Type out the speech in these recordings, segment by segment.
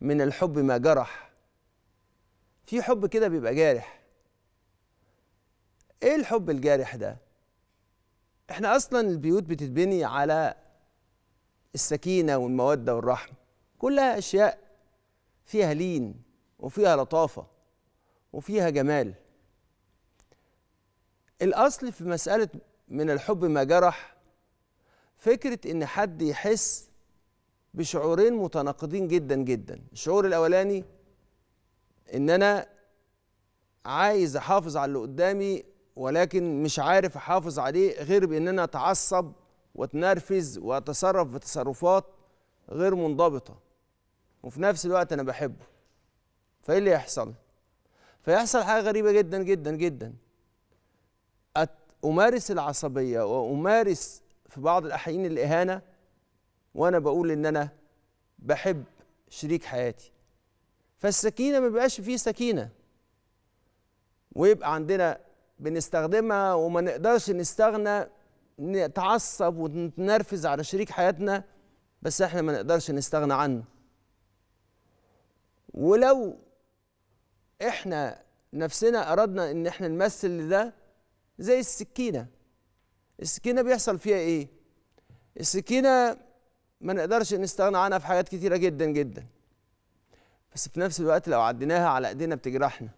من الحب ما جرح في حب كده بيبقى جارح ايه الحب الجارح ده احنا اصلا البيوت بتتبني على السكينه والموده والرحمه كلها اشياء فيها لين وفيها لطافه وفيها جمال الاصل في مساله من الحب ما جرح فكره ان حد يحس بشعورين متناقضين جدا جدا الشعور الاولاني ان انا عايز احافظ على اللي قدامي ولكن مش عارف احافظ عليه غير بان انا اتعصب واتنرفز واتصرف بتصرفات غير منضبطه وفي نفس الوقت انا بحبه فايه اللي يحصل فيحصل حاجه غريبه جدا جدا جدا امارس العصبيه وامارس في بعض الاحيان الاهانه وانا بقول ان انا بحب شريك حياتي فالسكينه ما بيبقاش فيه سكينه ويبقى عندنا بنستخدمها وما نقدرش نستغنى نتعصب ونتنرفز على شريك حياتنا بس احنا ما نقدرش نستغنى عنه ولو احنا نفسنا اردنا ان احنا نمثل لده زي السكينه السكينه بيحصل فيها ايه السكينه ما نقدرش نستغنى عنها في حاجات كتيرة جدا جدا بس في نفس الوقت لو عديناها على ايدينا بتجرحنا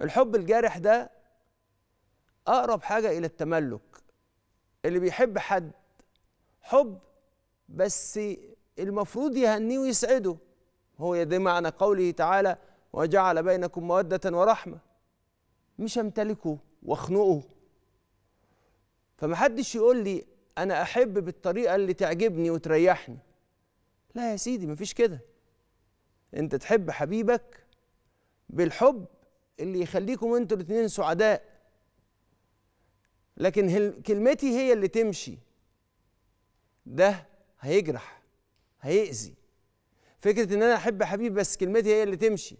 الحب الجارح ده أقرب حاجة إلى التملك اللي بيحب حد حب بس المفروض يهنيه ويسعده هو ده معنى قوله تعالى وجعل بينكم مودة ورحمة مش أمتلكه وأخنقه فمحدش يقول لي انا احب بالطريقه اللي تعجبني وتريحني لا يا سيدي مفيش كده انت تحب حبيبك بالحب اللي يخليكم انتوا الاثنين سعداء لكن كلمتي هي اللي تمشي ده هيجرح هيأذي فكرة ان انا احب حبيبي بس كلمتي هي اللي تمشي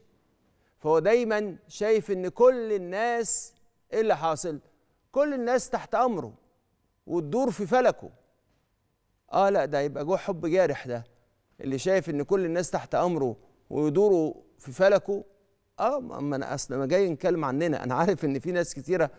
فهو دايما شايف ان كل الناس ايه اللي حاصل كل الناس تحت امره وتدور في فلكه اه لا ده يبقى جوه حب جارح ده اللي شايف ان كل الناس تحت امره ويدوروا في فلكه اه ما انا اصل ما جاي نتكلم عننا انا عارف ان في ناس كثيره